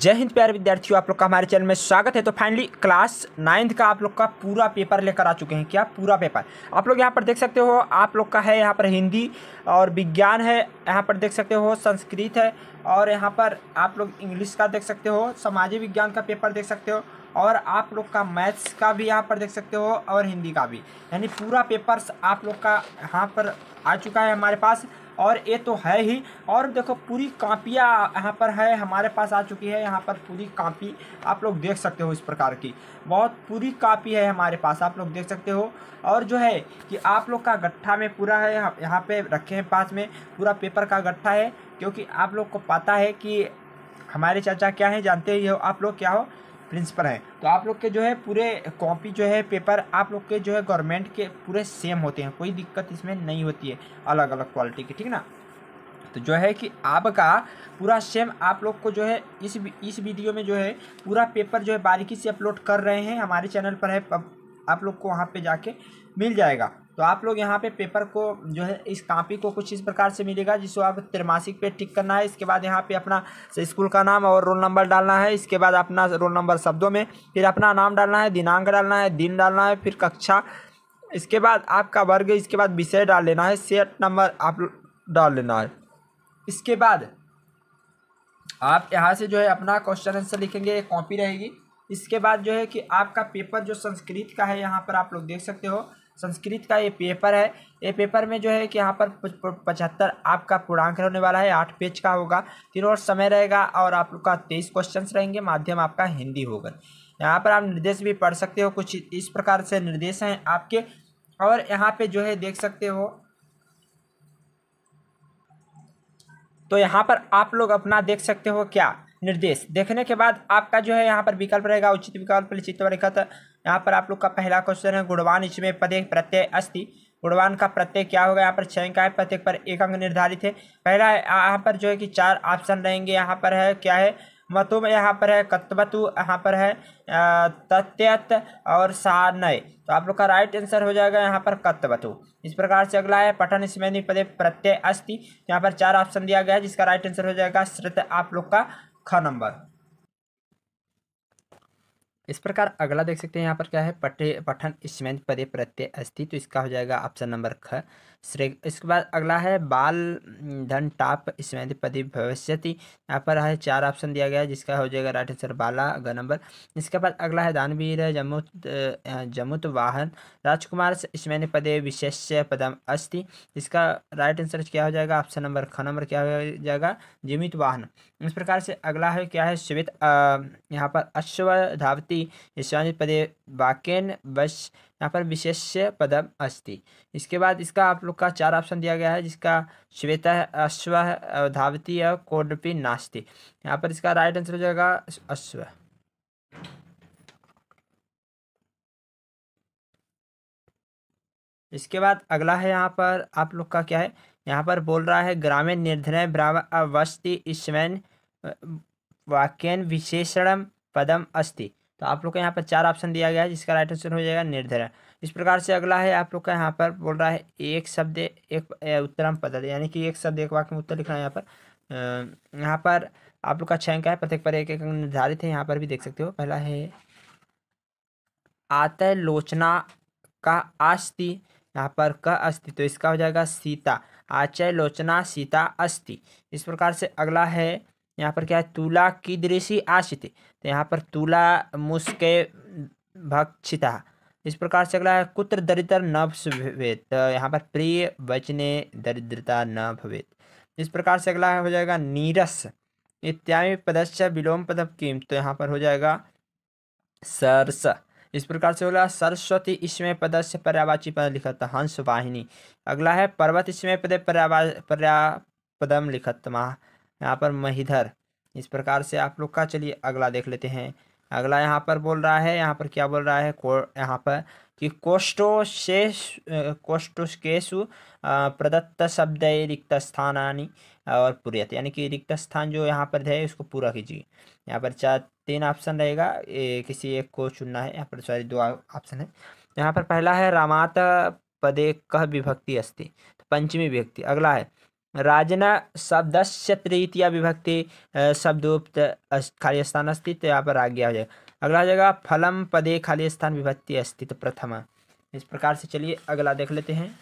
जय हिंद प्यारे विद्यार्थियों आप लोग का हमारे चैनल में स्वागत है तो फाइनली क्लास नाइन्थ का आप लोग का पूरा पेपर लेकर आ चुके हैं क्या पूरा पेपर आप लोग यहाँ पर देख सकते हो आप लोग का है यहाँ पर हिंदी और विज्ञान है यहाँ पर देख सकते हो संस्कृत है और यहाँ पर आप लोग इंग्लिश का देख सकते हो सामाजिक विज्ञान का पेपर देख सकते हो और आप लोग का मैथ्स का भी यहाँ पर देख सकते हो और हिंदी का भी यानी पूरा पेपर्स आप लोग का यहाँ पर आ चुका है हमारे पास और ये तो है ही और देखो पूरी कापियाँ यहाँ पर है हमारे पास आ चुकी है यहाँ पर पूरी कापी आप लोग देख सकते हो इस प्रकार की बहुत पूरी कापी है हमारे पास आप लोग देख सकते हो और जो है कि आप लोग का गट्ठा में पूरा है यहाँ पे रखे हैं पास में पूरा पेपर का गट्ठा है क्योंकि आप लोग को पता है कि हमारे चाचा क्या है जानते ही हो आप लोग क्या हो प्रिंसिपल है तो आप लोग के जो है पूरे कॉपी जो है पेपर आप लोग के जो है गवर्नमेंट के पूरे सेम होते हैं कोई दिक्कत इसमें नहीं होती है अलग अलग क्वालिटी की ठीक ना तो जो है कि आपका पूरा सेम आप लोग को जो है इस इस वीडियो में जो है पूरा पेपर जो है बारीकी से अपलोड कर रहे हैं हमारे चैनल पर है आप लोग को वहाँ पे जाके मिल जाएगा तो आप लोग यहाँ पे पेपर को जो है इस कापी को कुछ इस प्रकार से मिलेगा जिसको आप त्रिमासिक पे टिक करना है इसके बाद यहाँ पे अपना स्कूल का नाम और रोल नंबर डालना है इसके बाद अपना रोल नंबर शब्दों में फिर अपना नाम डालना है दिनांक डालना है दिन डालना है फिर कक्षा इसके बाद आपका वर्ग इसके बाद विषय डाल लेना है सेट नंबर आप डाल लेना है इसके बाद आप यहाँ से जो है अपना क्वेश्चन आंसर लिखेंगे एक कॉपी रहेगी इसके बाद जो है कि आपका पेपर जो संस्कृत का है यहाँ पर आप लोग देख सकते हो संस्कृत का ये पेपर है ये पेपर में जो है कि यहाँ पर पचहत्तर आपका पूर्णांक होने वाला है आठ पेज का होगा तीन और समय रहेगा और आप लोग का तेईस क्वेश्चन रहेंगे माध्यम आपका हिंदी होगा यहाँ पर आप निर्देश भी पढ़ सकते हो कुछ इस प्रकार से निर्देश हैं आपके और यहाँ पे जो है देख सकते हो तो यहाँ पर आप लोग अपना देख सकते हो क्या निर्देश देखने के बाद आपका जो है यहाँ पर विकल्प रहेगा उचित विकल्प लिखित यहाँ पर आप लोग का पहला क्वेश्चन है गुणवान इसमें पदे प्रत्यय अस्थि गुणवान का प्रत्यय क्या होगा यहाँ पर छः अंक है प्रत्येक पर एक अंक निर्धारित है पहला यहाँ पर जो है कि चार ऑप्शन रहेंगे यहाँ पर है क्या है मतु में यहाँ पर है कत्वतु यहाँ पर है तत्यत और सानय तो आप लोग का राइट आंसर हो जाएगा यहाँ पर कत्वतु इस प्रकार से अगला है पठन स्मैनी पदे प्रत्यय अस्थि यहाँ पर चार ऑप्शन दिया गया है जिसका राइट आंसर हो जाएगा श्रुत आप लोग का ख नंबर इस प्रकार अगला देख सकते हैं यहाँ पर क्या है पठे पठन स्मेंत पदे प्रत्यय अस्थि तो इसका हो जाएगा ऑप्शन नंबर ख श्रेय इसके बाद अगला है बाल धन टाप स्मृति पति भविष्यति यहाँ पर है चार ऑप्शन दिया गया है जिसका हो जाएगा राइट आंसर बाला ग नंबर इसके बाद अगला है दानवीर जमुत जमुत वाहन राजकुमार स्मृति पदे विशेष पदम अस्थि इसका राइट आंसर क्या हो जाएगा ऑप्शन नंबर ख नंबर क्या हो जाएगा जीवित वाहन इस प्रकार से अगला है क्या है श्वेत यहाँ पर अश्व धावती स्मृति पदे वाक्यन यहाँ पर विशेष्य पदम अस्ति इसके बाद इसका आप लोग का चार ऑप्शन दिया गया है जिसका श्वेता अश्व धावती है कोडपी नास्ति यहाँ पर इसका राइट आंसर हो जाएगा अश्व इसके बाद अगला है यहाँ पर आप लोग का क्या है यहाँ पर बोल रहा है ग्रामीण निर्धन ब्राह्मण वस्ति इसमें वाक्यन विशेषण पदम अस्ति तो आप लोग का यहाँ पर चार ऑप्शन दिया गया है जिसका राइट आंसर हो जाएगा निर्धारण इस प्रकार से अगला है आप लोग का यहाँ पर बोल रहा है एक शब्द एक उत्तरम पद यानी कि एक शब्द एक वाक्य में उत्तर लिखना है यहाँ पर यहाँ पर आप लोग का छः अंक है प्रत्येक पर एक एक अंक निर्धारित है यहाँ पर भी देख सकते हो पहला है आतय लोचना का अस्थि यहाँ पर क अस्थि तो इसका हो जाएगा सीता आचय लोचना सीता अस्थि इस प्रकार से अगला है यहाँ पर क्या है तुला कीदृशी आशित तो यहाँ पर तुला मुस्के भक्षिता इस प्रकार से अगला है कुत्र दरिद्र न भवेत तो यहाँ पर प्रिय वचने दरिद्रता न भवेत इस प्रकार से अगला हो जाएगा नीरस इत्यादि पदस्य विलोम पदम किम तो यहाँ पर हो जाएगा सरस इस प्रकार से बोला सरस्वती इसमें पदस्य पर्यावाची पद लिखत हंस वाहिनी अगला है पर्वत इसमें पद पर्यावा पर्या पदम लिखत महा यहाँ पर महिधर इस प्रकार से आप लोग का चलिए अगला देख लेते हैं अगला यहाँ पर बोल रहा है यहाँ पर क्या बोल रहा है को यहाँ पर कि कोष्टो से कोष्टकेशु प्रदत्त शब्द रिक्त स्थानी और पूरी यानी कि रिक्त स्थान जो यहाँ पर है उसको पूरा कीजिए यहाँ पर चार तीन ऑप्शन रहेगा किसी एक को चुनना है यहाँ पर सॉरी दो ऑप्शन है यहाँ पर पहला है रामात पदे कह विभक्ति अस्थि तो पंचमी विभक्ति अगला है राजना शब्द तृतीय विभक्ति शब्दोपत खाली स्थान अस्थित तो यहाँ पर आज्ञा हो जाएगा अगला जगह जाएगा फलम पदे खाली स्थान विभक्ति अस्तित्व तो प्रथमा इस प्रकार से चलिए अगला देख लेते हैं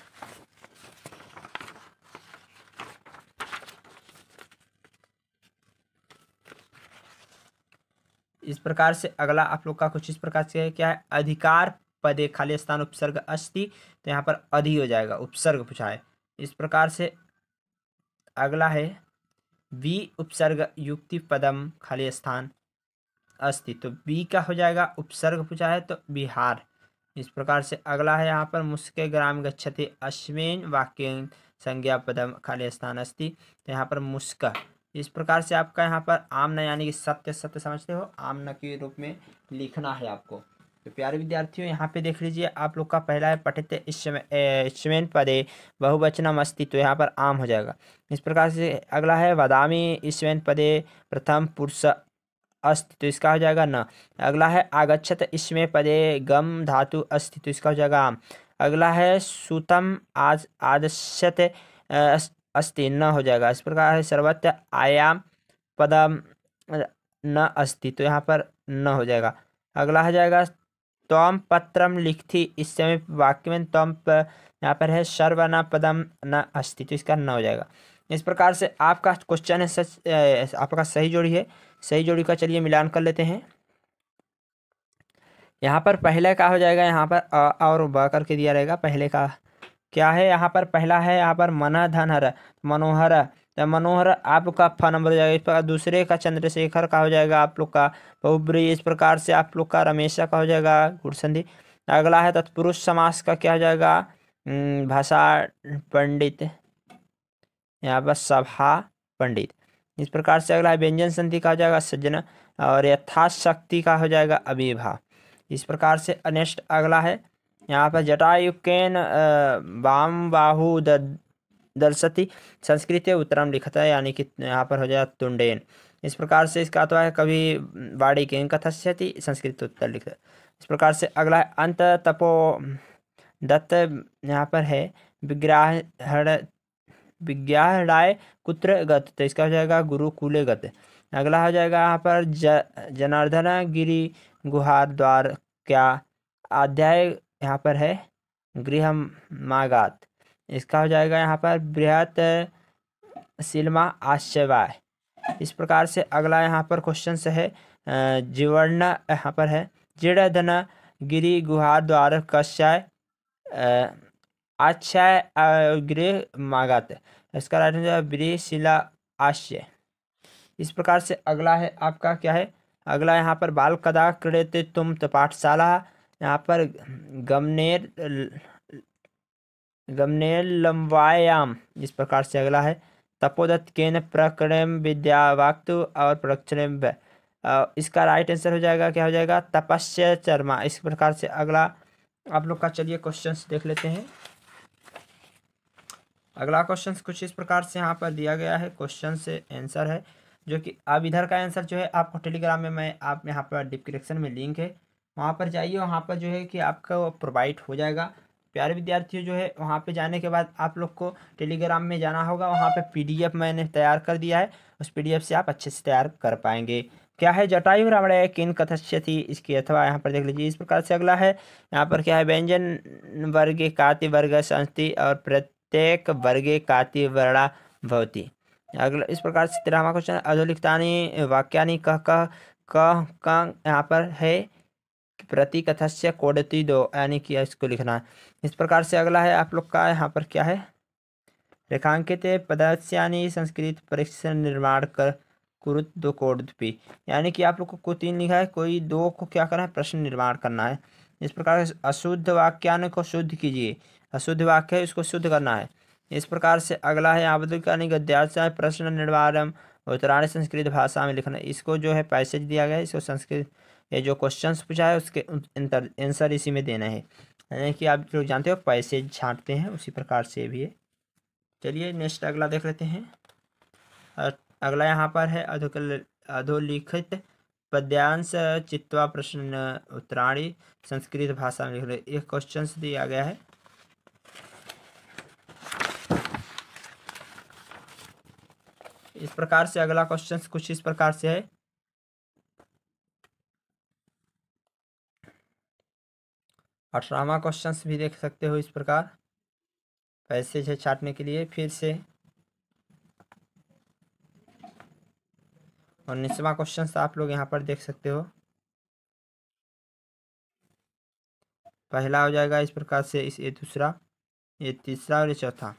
इस प्रकार से अगला आप लोग का कुछ इस प्रकार से है क्या है अधिकार पदे खाली स्थान उपसर्ग अस्थि तो यहाँ पर अधि हो जाएगा उपसर्ग पूछा है इस प्रकार से अगला है वी उपसर्ग युक्ति पदम खाली स्थान अस्थि तो बी का हो जाएगा उपसर्ग पूछा है तो बिहार इस प्रकार से अगला है यहाँ पर मुस्के ग्राम गच्छति अश्विन वाक्य संज्ञा पदम खाली स्थान अस्थि तो यहाँ पर मुस्क इस प्रकार से आपका यहाँ पर आमना यानी कि सत्य सत्य समझते हो आमना के रूप में लिखना है आपको तो प्यारे विद्यार्थियों यहाँ पे देख लीजिए आप लोग का पहला है पठित इस्मेन पदे बहुवचनम अस्ति तो यहाँ पर आम हो जाएगा इस प्रकार से अगला है वादामी इस्मेन पदे प्रथम पुरुष अस्त तो इसका हो जाएगा न अगला है आगच्छत इसमें पदे गम धातु अस्त तो इसका हो जाएगा आम अगला है सुतम आज आदश्यत अस्ति न हो जाएगा इस प्रकार है सर्वत्र आयाम पदम न अस्ति तो यहाँ पर न हो जाएगा अगला हो जाएगा तम पत्र लिखती इस समय वाक्य में तम यहाँ पर है सर्वना पदम न अस्थि तो इसका न हो जाएगा इस प्रकार से आपका क्वेश्चन है सच आपका सही जोड़ी है सही जोड़ी का चलिए मिलान कर लेते हैं यहाँ पर पहले का हो जाएगा यहाँ पर अ और ब करके दिया रहेगा पहले का क्या है यहाँ पर पहला है यहाँ पर मना धनहर मनोहर तो मनोहर आपका फा नंबर हो जाएगा इस प्रकार दूसरे का चंद्रशेखर का हो जाएगा आप लोग का बहुब्री इस प्रकार से आप लोग का रमेशा का हो जाएगा घुड़संधि अगला है तत्पुरुष समास का क्या हो जाएगा भाषा पंडित यहाँ पर सभा पंडित इस प्रकार से अगला है व्यंजन संधि का हो जाएगा सज्जन और यथाशक्ति का हो जाएगा अभिभा इस प्रकार से अनेस्ट अगला है यहाँ पर जटायुकेन वाम बाहु दर्शति संस्कृत उत्तरम लिखता है यानी कि यहाँ पर हो जाएगा तुंडेन इस प्रकार से इसका अथवा है कभी वाड़ी के कथस्यति संस्कृत उत्तर लिखता इस प्रकार से अगला अंत तपो दत्त यहाँ पर है विग्रह विज्ञाहड़ाए कुत्र गत तो इसका हो जाएगा गुरुकुले गत अगला हो जाएगा यहाँ पर ज जनार्दन गिरी गुहार द्वार क्या अध्याय यहाँ पर है गृह मागात इसका हो जाएगा यहाँ पर बृहत सिल्मा आश्चवाय इस प्रकार से अगला यहाँ पर क्वेश्चन है जीवर्ण यहाँ पर है जीर्ण गिरी गुहार द्वार कश्याय आच्छाय गृह मागत इसका राइट आंसर ब्रीशिला आश्य इस प्रकार से अगला है आपका क्या है अगला यहाँ पर बाल कदा कृत तुम तो पाठशाला यहाँ पर गमनेर गमनेल इस प्रकार से अगला है तपोदत्त केन प्रक्रम विद्यावाक्तु और प्रक्षरम इसका राइट आंसर हो जाएगा क्या हो जाएगा तपस्या चर्मा इस प्रकार से अगला आप लोग का चलिए क्वेश्चन देख लेते हैं अगला क्वेश्चन कुछ इस प्रकार से यहाँ पर दिया गया है क्वेश्चन से आंसर है जो कि अब इधर का आंसर जो है आपको टेलीग्राम में मैं आप यहाँ पर डिस्क्रिप्शन में लिंक है वहाँ पर जाइए वहाँ पर जो है कि आपका प्रोवाइड हो जाएगा प्यारे विद्यार्थियों जो है वहाँ पे जाने के बाद आप लोग को टेलीग्राम में जाना होगा वहाँ पे पीडीएफ मैंने तैयार कर दिया है उस पीडीएफ से आप अच्छे से तैयार कर पाएंगे क्या है जटायु रावण किन कथस्य थी इसकी अथवा यहाँ पर देख लीजिए इस प्रकार से अगला है यहाँ पर क्या है व्यंजन वर्ग काति वर्ग संस्थि और प्रत्येक वर्ग काति वर्णा भवती अगला इस प्रकार से तेरहवा क्वेश्चन अधोलिखतानी वाक्यानी कह कह कह यहाँ पर है प्रतिकथस्य कोडती दो यानी कि इसको लिखना है इस प्रकार से अगला है आप लोग का यहाँ पर क्या है रेखांकित पदार्थ यानी संस्कृत परीक्षण निर्माण कर कुरुत दो कोडपी यानी कि आप लोग को, को तीन लिखा है कोई दो को क्या करना है प्रश्न निर्माण करना है इस प्रकार से अशुद्ध वाक्यान को शुद्ध कीजिए अशुद्ध वाक्य है इसको शुद्ध करना है इस प्रकार से अगला है आप गद्यार्थ यानी प्रश्न निर्माण उत्तरायण संस्कृत भाषा में लिखना इसको जो है पैसेज दिया गया है इसको संस्कृत ये जो क्वेश्चन पूछा है उसके आंसर इसी में देना है यानी कि आप लोग जानते हो पैसे छाँटते हैं उसी प्रकार से भी है चलिए नेक्स्ट अगला देख लेते हैं और अगला यहाँ पर है अधोकल अधोलिखित पद्यांश चित्वा प्रश्न उत्तराणी संस्कृत भाषा में लिख रहे एक क्वेश्चन दिया गया है इस प्रकार से अगला क्वेश्चन कुछ इस प्रकार से है अठारहवा क्वेश्चन क्वेश्चंस भी देख सकते हो इस प्रकार पैसेज है छाटने के लिए फिर से उन्नीसवा क्वेश्चन आप लोग यहाँ पर देख सकते हो पहला हो जाएगा इस प्रकार से इस ये दूसरा ये तीसरा और ये चौथा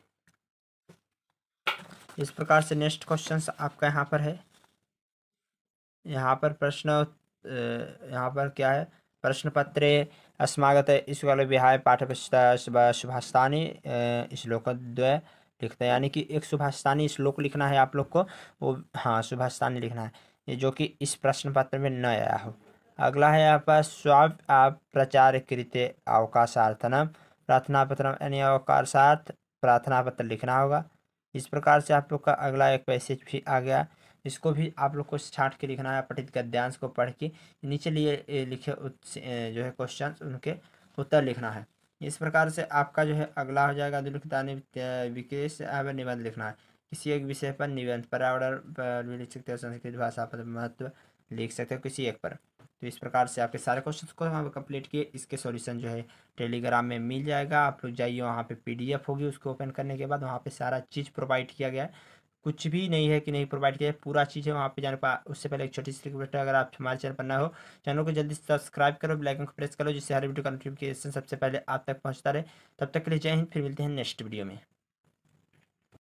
इस प्रकार से नेक्स्ट क्वेश्चन आपका यहाँ पर है यहाँ पर प्रश्न यहाँ पर क्या है प्रश्न पत्र अस्मागत इसकाल विहाय पाठ्य शुभास्तानी श्लोक द्वय लिखते हैं यानी कि एक शुभास्तानी श्लोक लिखना है आप लोग को वो हाँ शुभास्तानी लिखना है जो कि इस प्रश्न पत्र में न आया हो अगला है यहाँ पर स्वाभ आप प्रचार कृत्य अवकाशार्थनम प्रार्थना पत्र यानी अवकाशार्थ प्रार्थना पत्र लिखना होगा इस प्रकार से आप लोग का अगला एक पैसेज भी आ गया इसको भी आप लोग को छाट के लिखना है पठित गद्यांश को पढ़ के नीचे लिए लिखे जो है क्वेश्चन उनके उत्तर लिखना है इस प्रकार से आपका जो है अगला हो जाएगा दुर्ग विकेश निबंध लिखना है किसी एक विषय पर निबंध पर्यावरण पर भी लिख सकते हो संस्कृत भाषा पर महत्व लिख सकते हो किसी एक पर तो इस प्रकार से आपके सारे क्वेश्चन को हम कंप्लीट किए इसके सॉल्यूशन जो है टेलीग्राम में मिल जाएगा आप लोग जाइए वहाँ पे पीडीएफ होगी उसको ओपन करने के बाद वहाँ पे सारा चीज़ प्रोवाइड किया गया है कुछ भी नहीं है कि नहीं प्रोवाइड किया पूरा चीज़ है वहाँ पे जाने पर उससे पहले एक छोटी सी रिक्वेस्ट है अगर आप हमारे चैनल पर ना हो चैनल को जल्दी सब्सक्राइब करो आइकन को प्रेस करो जिससे हर वीडियो का नोटिफिकेशन सबसे पहले आप तक पहुँचता रहे तब तक के लिए जय हिंद फिर मिलते हैं नेक्स्ट वीडियो में